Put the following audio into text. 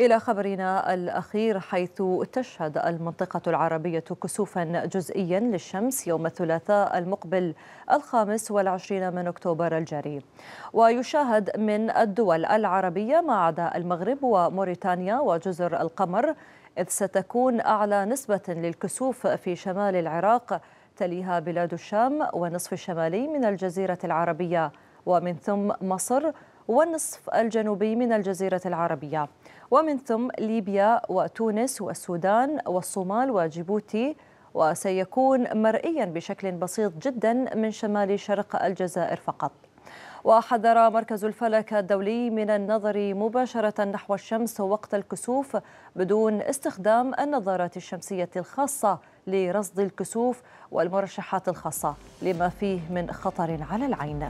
إلى خبرنا الأخير حيث تشهد المنطقة العربية كسوفا جزئيا للشمس يوم الثلاثاء المقبل الخامس والعشرين من أكتوبر الجاري ويشاهد من الدول العربية ما عدا المغرب وموريتانيا وجزر القمر إذ ستكون أعلى نسبة للكسوف في شمال العراق تليها بلاد الشام ونصف الشمالي من الجزيرة العربية ومن ثم مصر والنصف الجنوبي من الجزيرة العربية ومن ثم ليبيا وتونس والسودان والصومال وجيبوتي وسيكون مرئيا بشكل بسيط جدا من شمال شرق الجزائر فقط وحذر مركز الفلك الدولي من النظر مباشرة نحو الشمس وقت الكسوف بدون استخدام النظارات الشمسية الخاصة لرصد الكسوف والمرشحات الخاصة لما فيه من خطر على العين